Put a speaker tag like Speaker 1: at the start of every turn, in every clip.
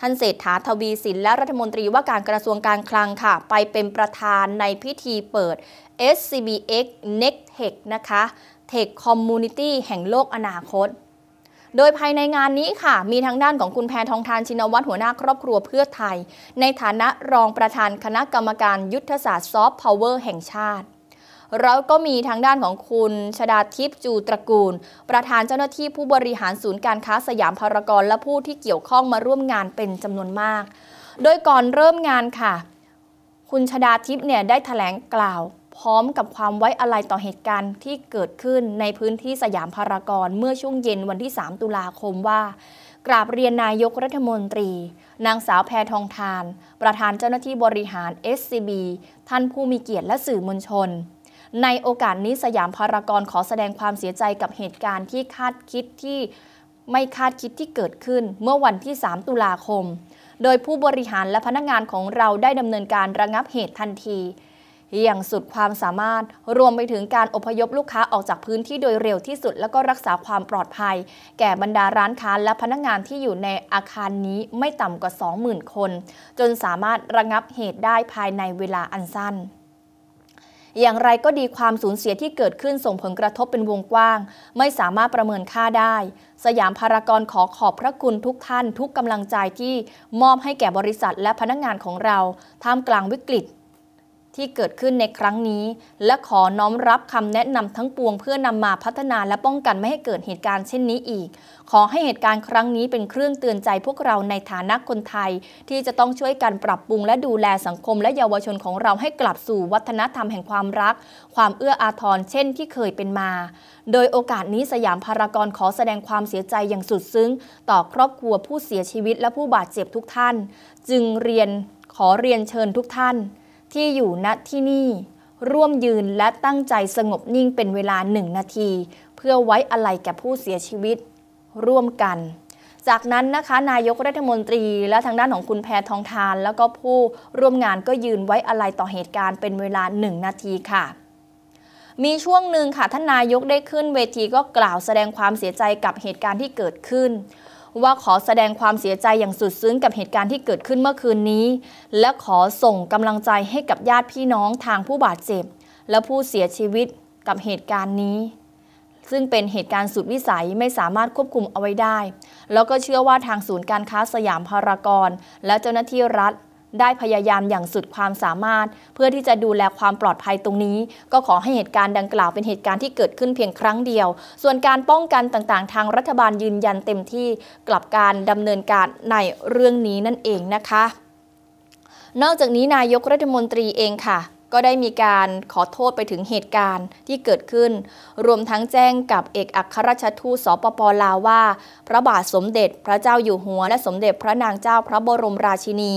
Speaker 1: ท่านเศรษฐาทวีสินและรัฐมนตรีว่าการกระทรวงการคลังค่ะ ไปเป็นประธานในพิธีเปิด SCBX Next Tech นะคะ Tech Community แห่งโลกอนาคต โดยภายในงานนี้ค่ะ มีทางด้านของคุณแพทองทานชินวัตรหัวหน้าครอบครัวเพื่อไทย ในฐานะรองประธานคณะกรรมการยุทธศาสตร์ซอฟต์พาวเวอร์แห่งชาติแล้วก็มีทางด้านของคุณ ชดาทิพย์จูตระกูล ประธานเจ้าหน้าที่ผู้บริหารศูนย์การค้าสยามพารากอนและผู้ที่เกี่ยวข้องมาร่วมงานเป็นจำนวนมาก โดยก่อนเริ่มงานค่ะ คุณชดาทิพย์เนี่ยได้ถแถลงกล่าว พร้อมกับความไว้อาลัยต่อเหตุการณ์ที่เกิดขึ้นในพื้นที่สยามพารากอนเมื่อช่วงเย็นวันที่ 3 ตุลาคมว่า กราบเรียนนายกรัฐมนตรี นางสาวแพทองทาน ประธานเจ้าหน้าที่บริหาร SCB ท่านผู้มีเกียรติและสื่อมวลชนในโอกาสนี้สยามพารากอนขอแสดงความเสียใจกับเหตุการณ์ที่คาดคิดที่ไม่คาดคิดที่เกิดขึ้นเมื่อวันที่ 3 ตุลาคม โดยผู้บริหารและพนักงานของเราได้ดำเนินการระงับเหตุทันที อย่างสุดความสามารถรวมไปถึงการอพยพลูกค้าออกจากพื้นที่โดยเร็วที่สุด แล้วก็รักษาความปลอดภัย แก่บรรดาร้านค้าและพนักงานที่อยู่ในอาคารนี้ไม่ต่ำกว่า 20,000 คน จนสามารถระงับเหตุได้ภายในเวลาอันสั้นอย่างไรก็ดีความสูญเสียที่เกิดขึ้นส่งผลกระทบเป็นวงกว้าง ไม่สามารถประเมินค่าได้ สยามพารากอนขอขอบพระคุณทุกท่านทุกกำลังใจที่มอบให้แก่บริษัทและพนักงงานของเราท่ามกลางวิกฤตที่เกิดขึ้นในครั้งนี้ และขอน้อมรับคำแนะนำทั้งปวงเพื่อนำมาพัฒนาและป้องกันไม่ให้เกิดเหตุการณ์เช่นนี้อีก ขอให้เหตุการณ์ครั้งนี้เป็นเครื่องเตือนใจพวกเราในฐานะคนไทย ที่จะต้องช่วยกันปรับปรุง และดูแลสังคม และเยาวชนของเราให้กลับสู่วัฒนธรรมแห่งความรัก ความเอื้ออาทรเช่น ที่เคยเป็นมา โดยโอกาสนี้สยามพารากอนขอแสดงความเสียใจอย่างสุดซึ้ง ต่อครอบครัวผู้เสียชีวิตและผู้บาดเจ็บทุกท่าน จึงเรียนขอเรียนเชิญทุกท่านที่อยู่ณที่นี่ ร่วมยืนและตั้งใจสงบนิ่งเป็นเวลาหนึ่งนาที เพื่อไว้อาลัยแก่ผู้เสียชีวิต ร่วมกัน จากนั้นนะคะนายกรัฐมนตรี และทางด้านของคุณแพทองทานแล้วก็ผู้ร่วมงานก็ยืนไว้อาลัยต่อเหตุการณ์เป็นเวลาหนึ่งนาทีค่ะ มีช่วงหนึ่งค่ะท่านนายกได้ขึ้นเวทีก็กล่าวแสดงความเสียใจกับเหตุการณ์ที่เกิดขึ้นว่าขอแสดงความเสียใจอย่างสุดซึ้งกับเหตุการณ์ที่เกิดขึ้นเมื่อคืนนี้ และขอส่งกำลังใจให้กับญาติพี่น้องทางผู้บาดเจ็บ และผู้เสียชีวิตกับเหตุการณ์นี้ ซึ่งเป็นเหตุการณ์สุดวิสัยไม่สามารถควบคุมเอาไว้ได้ แล้วก็เชื่อว่าทางศูนย์การค้าสยามพารากอนและเจ้าหน้าที่รัฐได้พยายามอย่างสุดความสามารถ เพื่อที่จะดูแลความปลอดภัยตรงนี้ ก็ขอให้เหตุการณ์ดังกล่าวเป็นเหตุการณ์ที่เกิดขึ้นเพียงครั้งเดียว ส่วนการป้องกันต่างๆ ทางรัฐบาลยืนยันเต็มที่กลับการดำเนินการในเรื่องนี้นั่นเองนะคะ นอกจากนี้นายกรัฐมนตรีเองค่ะก็ได้มีการขอโทษไปถึงเหตุการณ์ที่เกิดขึ้น รวมทั้งแจ้งกับเอกอัครราชทูตสปปลาวว่า พระบาทสมเด็จพระเจ้าอยู่หัว และสมเด็จพระนางเจ้าพระบรมราชินี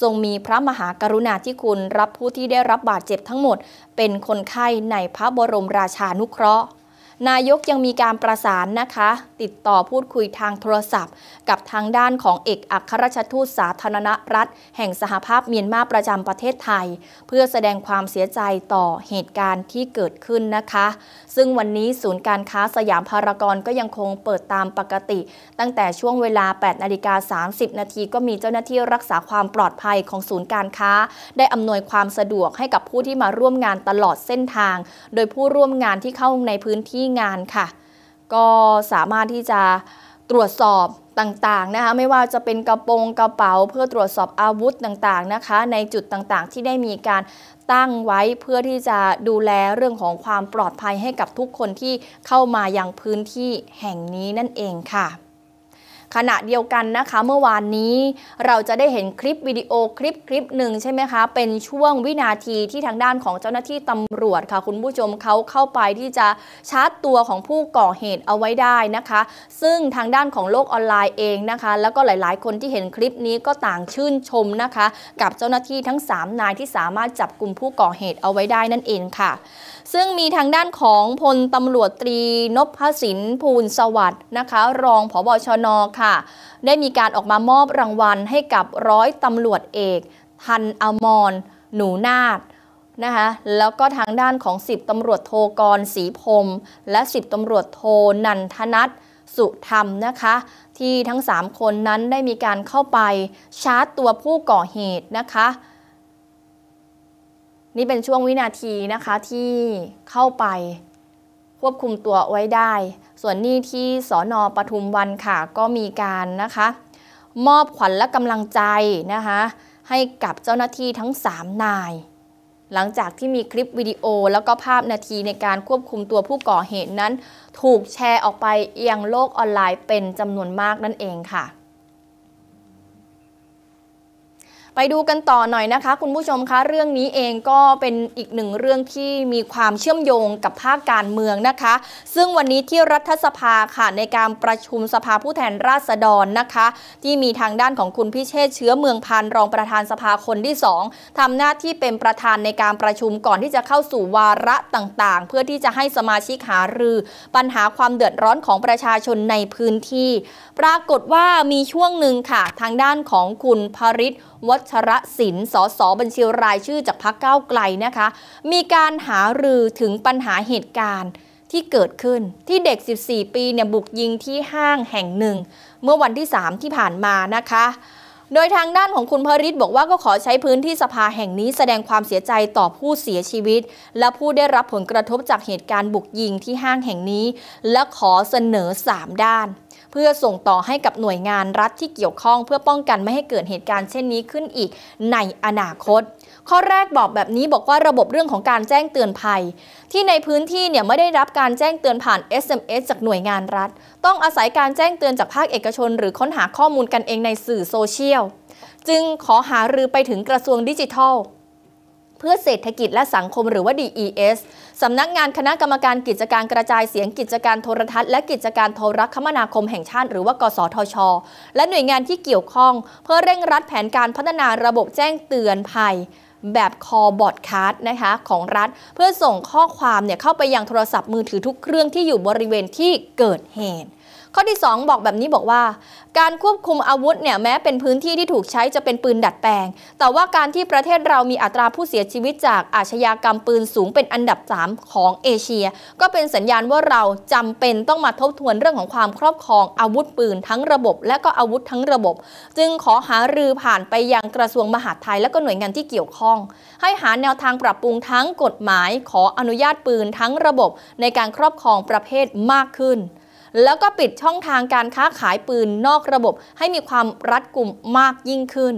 Speaker 1: ทรงมีพระมหากรุณาธิคุณรับผู้ที่ได้รับบาดเจ็บทั้งหมด เป็นคนไข้ในพระบรมราชานุเคราะห์นายกยังมีการประสานนะคะ ติดต่อพูดคุยทางโทรศัพท์ กับทางด้านของเอกอัครราชทูตสาธารณรัฐ แห่งสหภาพเมียนมาประจำประเทศไทย เพื่อแสดงความเสียใจต่อเหตุการณ์ที่เกิดขึ้นนะคะ ซึ่งวันนี้ศูนย์การค้าสยามพารากอนก็ยังคงเปิดตามปกติ ตั้งแต่ช่วงเวลา 8 นาฬิกา30 นาทีก็มีเจ้าหน้าที่รักษาความปลอดภัยของศูนย์การค้า ได้อำนวยความสะดวกให้กับผู้ที่มาร่วมงานตลอดเส้นทาง โดยผู้ร่วมงานที่เข้าในพื้นที่ที่งานค่ะ ก็สามารถที่จะตรวจสอบต่างๆนะคะไม่ว่าจะเป็นกระโปรงกระเป๋าเพื่อตรวจสอบอาวุธต่าง ๆนะคะ ในจุดต่างๆ ที่ได้มีการตั้งไว้เพื่อที่จะดูแลเรื่องของความปลอดภัยให้กับทุกคนที่เข้ามายังพื้นที่แห่งนี้นั่นเองค่ะขณะเดียวกันนะคะเมื่อวานนี้เราจะได้เห็นคลิปวิดีโอคลิปคลิปหนึ่งใช่ไหมคะ เป็นช่วงวินาทีที่ทางด้านของเจ้าหน้าที่ตำรวจค่ะคุณผู้ชมเขาเข้าไปที่จะชาร์จตัวของผู้ก่อเหตุเอาไว้ได้นะคะ ซึ่งทางด้านของโลกออนไลน์เองนะคะ แล้วก็หลายๆ คนที่เห็นคลิปนี้ก็ต่างชื่นชมนะคะ กับเจ้าหน้าที่ทั้ง 3 นาย ที่สามารถจับกลุ่มผู้ก่อเหตุเอาไว้ได้นั่นเองค่ะ ซึ่งมีทางด้านของพลตำรวจตรีนพสินภูลสวัสดิ์นะคะ รองผบชนค่ะได้มีการออกมามอบรางวัลให้กับร้อยตำรวจเอก ทันอมรหนูนาฏนะคะแล้วก็ทางด้านของ 10ตำรวจโทกรศรีพรมและ 10ตำรวจโทนันทนัทสุธรรมนะคะที่ทั้ง 3 คนนั้นได้มีการเข้าไปชาร์จตัวผู้ก่อเหตุนะคะนี่เป็นช่วงวินาทีนะคะที่เข้าไปควบคุมตัวไว้ได้ ส่วนนี้ที่สอนอปทุมวันค่ะ ก็มีการนะคะ มอบขวัญและกำลังใจนะคะให้กับเจ้าหน้าที่ทั้ง 3 นาย หลังจากที่มีคลิปวิดีโอแล้วก็ภาพนาทีในการควบคุมตัวผู้ก่อเหตุนั้นถูกแชร์ออกไปยังโลกออนไลน์เป็นจำนวนมากนั่นเองค่ะไปดูกันต่อหน่อยนะคะ คุณผู้ชมคะเรื่องนี้เองก็เป็นอีกหนึ่งเรื่องที่มีความเชื่อมโยงกับภาคการเมืองนะคะ ซึ่งวันนี้ที่รัฐสภาค่ะในการประชุมสภาผู้แทนราษฎรนะคะที่มีทางด้านของคุณพิเชษเชื้อเมืองพันรองประธานสภาคนที่2ทำหน้าที่เป็นประธานในการประชุมก่อนที่จะเข้าสู่วาระต่างๆ เพื่อที่จะให้สมาชิกหารือ ปัญหาความเดือดร้อนของประชาชนในพื้นที่ ปรากฏว่ามีช่วงหนึ่งค่ะทางด้านของคุณพริศวัชรศิลป์สสบัญชีรายชื่อจากพรรคก้าวไกลนะคะ มีการหารือถึงปัญหาเหตุการณ์ที่เกิดขึ้นที่เด็ก 14 ปีเนี่ยบุกยิงที่ห้างแห่งหนึ่ง เมื่อวันที่ 3 ที่ผ่านมานะคะโดยทางด้านของคุณพริศบอกว่าก็ขอใช้พื้นที่สภาแห่งนี้แสดงความเสียใจต่อผู้เสียชีวิต และผู้ได้รับผลกระทบจากเหตุการณ์บุกยิงที่ห้างแห่งนี้ และขอเสนอ 3 ด้าน เพื่อส่งต่อให้กับหน่วยงานรัฐที่เกี่ยวข้องเพื่อป้องกันไม่ให้เกิดเหตุการณ์เช่นนี้ขึ้นอีกในอนาคตข้อแรกบอกแบบนี้บอกว่าระบบเรื่องของการแจ้งเตือนภัย ที่ในพื้นที่เนี่ยไม่ได้รับการแจ้งเตือนผ่าน SMS จากหน่วยงานรัฐ ต้องอาศัยการแจ้งเตือนจากภาคเอกชน หรือค้นหาข้อมูลกันเองในสื่อโซเชียลจึงขอหารือไปถึงกระทรวงดิจิทัล เพื่อเศรษฐกิจและสังคมหรือว่า DES สำนักงานคณะกรรมการกิจการกระจายเสียงกิจการโทรทัศน์และกิจการโทรคมนาคมแห่งชาติหรือว่ากสทช และหน่วยงานที่เกี่ยวข้อง เพื่อเร่งรัดแผนการพัฒนาระบบแจ้งเตือนภัยแบบคอบอดคัสนะคะของรัฐ เพื่อส่งข้อความเนี่ยเข้าไปยังโทรศัพท์มือถือทุกเครื่องที่อยู่บริเวณที่เกิดเหตุข้อที่2บอกแบบนี้บอกว่า การควบคุมอาวุธเนี่ยแม้เป็นพื้นที่ที่ถูกใช้จะเป็นปืนดัดแปลง แต่ว่าการที่ประเทศเรามีอัตราผู้เสียชีวิตจากอาชญากรรมปืนสูงเป็นอันดับ 3 ของเอเชีย ก็เป็นสัญญาณว่าเราจำเป็นต้องมาทบทวนเรื่องของความครอบครองอาวุธปืน ทั้งระบบ และก็อาวุธทั้งระบบจึงขอหารือผ่านไปยังกระทรวงมหาดไทยและก็หน่วยงานที่เกี่ยวข้อง ให้หาแนวทางปรับปรุงทั้งกฎหมายขออนุญาตปืนทั้งระบบในการครอบครองประเภทมากขึ้นแล้วก็ปิดช่องทางการค้าขายปืนนอกระบบให้มีความรัดกุมมากยิ่งขึ้น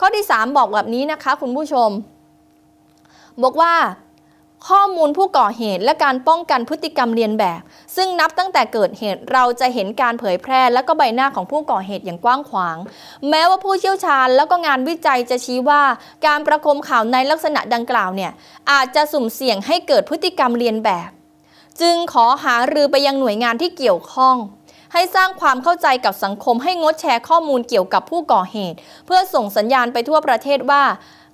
Speaker 1: ข้อที่ 3 บอกแบบนี้นะคะคุณผู้ชม บอกว่า ข้อมูลผู้ก่อเหตุและการป้องกันพฤติกรรมเรียนแบบ ซึ่งนับตั้งแต่เกิดเหตุเราจะเห็นการเผยแพร่และก็ใบหน้าของผู้ก่อเหตุอย่างกว้างขวาง แม้ว่าผู้เชี่ยวชาญแล้วก็งานวิจัยจะชี้ว่า การประคมข่าวในลักษณะดังกล่าวเนี่ยอาจจะสุ่มเสี่ยงให้เกิดพฤติกรรมเรียนแบบจึงขอหารือไปยังหน่วยงานที่เกี่ยวข้อง ให้สร้างความเข้าใจกับสังคมให้งดแชร์ข้อมูลเกี่ยวกับผู้ก่อเหตุ เพื่อส่งสัญญาณไปทั่วประเทศว่า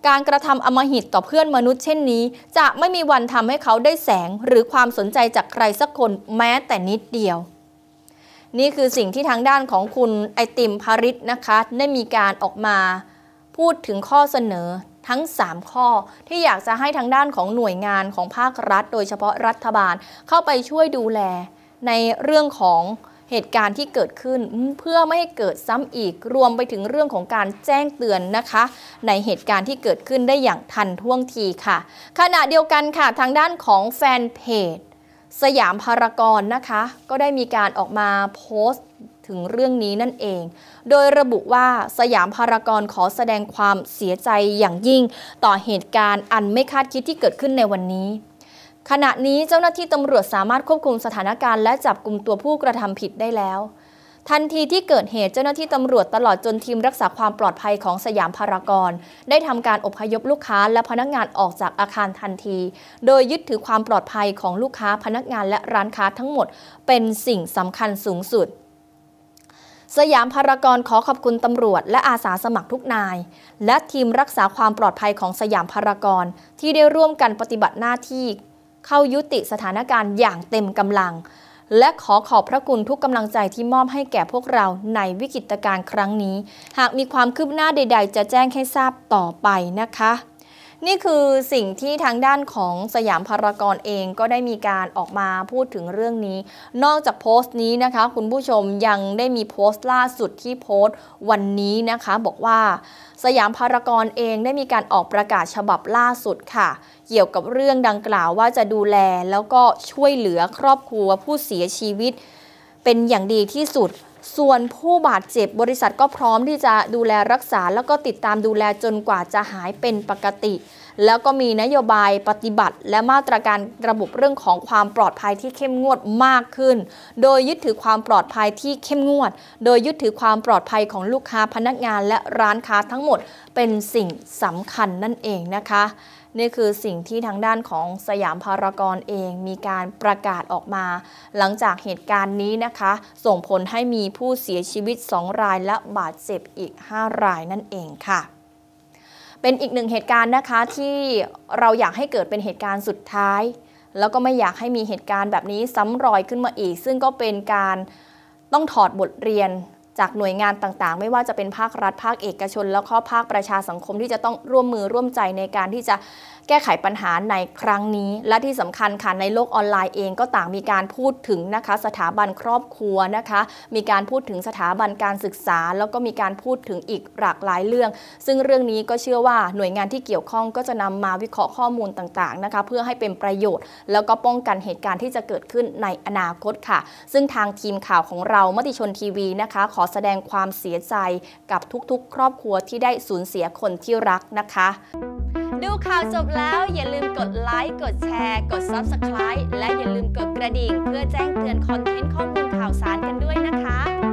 Speaker 1: การกระทำอมหิตต่อเพื่อนมนุษย์เช่นนี้ จะไม่มีวันทำให้เขาได้แสง หรือความสนใจจากใครสักคนแม้แต่นิดเดียว นี่คือสิ่งที่ทางด้านของคุณไอติมพาริสนะคะได้มีการออกมา พูดถึงข้อเสนอทั้ง 3 ข้อที่อยากจะให้ทางด้านของหน่วยงานของภาครัฐ โดยเฉพาะรัฐบาลเข้าไปช่วยดูแล ในเรื่องของเหตุการณ์ที่เกิดขึ้นเพื่อไม่ให้เกิดซ้ำอีกรวมไปถึงเรื่องของการแจ้งเตือนนะคะในเหตุการณ์ที่เกิดขึ้นได้อย่างทันท่วงทีค่ะ ขณะเดียวกันค่ะทางด้านของแฟนเพจสยามพารากอนนะคะ ก็ได้มีการออกมาโพสต์ถึงเรื่องนี้นั่นเอง โดยระบุว่าสยามพารากอนขอแสดงความเสียใจอย่างยิ่ง ต่อเหตุการณ์อันไม่คาดคิดที่เกิดขึ้นในวันนี้ ขณะนี้เจ้าหน้าที่ตำรวจสามารถควบคุมสถานการณ์ และจับกลุ่มตัวผู้กระทำผิดได้แล้ว ทันทีที่เกิดเหตุเจ้าหน้าที่ตำรวจตลอดจนทีมรักษาความปลอดภัยของสยามพารากอนได้ทำการอพยพลูกค้าและพนักงานออกจากอาคารทันที โดยยึดถือความปลอดภัยของลูกค้า พนักงานและร้านค้าทั้งหมด เป็นสิ่งสำคัญสูงสุดสยามพารากอนขอขอบคุณตำรวจและอาสาสมัครทุกนาย และทีมรักษาความปลอดภัยของสยามพารากอนที่ได้ร่วมกันปฏิบัติหน้าที่ เข้ายุติสถานการณ์อย่างเต็มกำลัง และขอขอบพระคุณทุกกำลังใจที่มอบให้แก่พวกเราในวิกฤตการณ์ครั้งนี้ หากมีความคืบหน้าใด ๆ จะแจ้งให้ทราบต่อไปนะคะนี่คือสิ่งที่ทางด้านของสยามพารากอนเองก็ได้มีการออกมาพูดถึงเรื่องนี้ นอกจากโพสต์นี้นะคะ คุณผู้ชมยังได้มีโพสต์ล่าสุดที่โพสต์วันนี้นะคะ บอกว่า สยามพารากอนเองได้มีการออกประกาศฉบับล่าสุดค่ะ เกี่ยวกับเรื่องดังกล่าวว่าจะดูแลแล้วก็ช่วยเหลือครอบครัวผู้เสียชีวิต เป็นอย่างดีที่สุดส่วนผู้บาดเจ็บบริษัทก็พร้อมที่จะดูแลรักษาแล้วก็ติดตามดูแลจนกว่าจะหายเป็นปกติ แล้วก็มีนโยบายปฏิบัติและมาตรการระบบเรื่องของความปลอดภัยที่เข้มงวดมากขึ้น โดยยึดถือความปลอดภัยที่เข้มงวด โดยยึดถือความปลอดภัยของลูกค้าพนักงานและร้านค้าทั้งหมดเป็นสิ่งสำคัญนั่นเองนะคะนี่คือสิ่งที่ทางด้านของสยามพารากอนเองมีการประกาศออกมา หลังจากเหตุการณ์นี้นะคะ ส่งผลให้มีผู้เสียชีวิต 2 ราย และบาดเจ็บอีก5 รายนั่นเองค่ะ เป็นอีกหนึ่งเหตุการณ์นะคะที่เราอยากให้เกิดเป็นเหตุการณ์สุดท้าย แล้วก็ไม่อยากให้มีเหตุการณ์แบบนี้ซ้ำรอยขึ้นมาอีก ซึ่งก็เป็นการต้องถอดบทเรียนจากหน่วยงานต่างๆ ไม่ว่าจะเป็นภาครัฐ ภาคเอกชน แล้วก็ภาคประชาสังคมที่จะต้องร่วมมือร่วมใจในการที่จะแก้ไขปัญหาในครั้งนี้ และที่สำคัญค่ะ ในโลกออนไลน์เองก็ต่างมีการพูดถึงนะคะสถาบันครอบครัวนะคะ มีการพูดถึงสถาบันการศึกษา แล้วก็มีการพูดถึงอีกหลากหลายเรื่อง ซึ่งเรื่องนี้ก็เชื่อว่าหน่วยงานที่เกี่ยวข้องก็จะนำมาวิเคราะห์ข้อมูลต่างๆ นะคะเพื่อให้เป็นประโยชน์ แล้วก็ป้องกันเหตุการณ์ที่จะเกิดขึ้นในอนาคตค่ะ ซึ่งทางทีมข่าวของเรา มติชนทีวีนะคะ ขอแสดงความเสียใจกับทุกๆครอบครัวที่ได้สูญเสียคนที่รักนะคะ ดูข่าวจบแล้วอย่าลืมกดไลค์ กดแชร์ กด Subscribe และอย่าลืมกดกระดิ่ง เพื่อแจ้งเตือนคอนเทนต์ข้อมูลข่าวสารกันด้วยนะคะ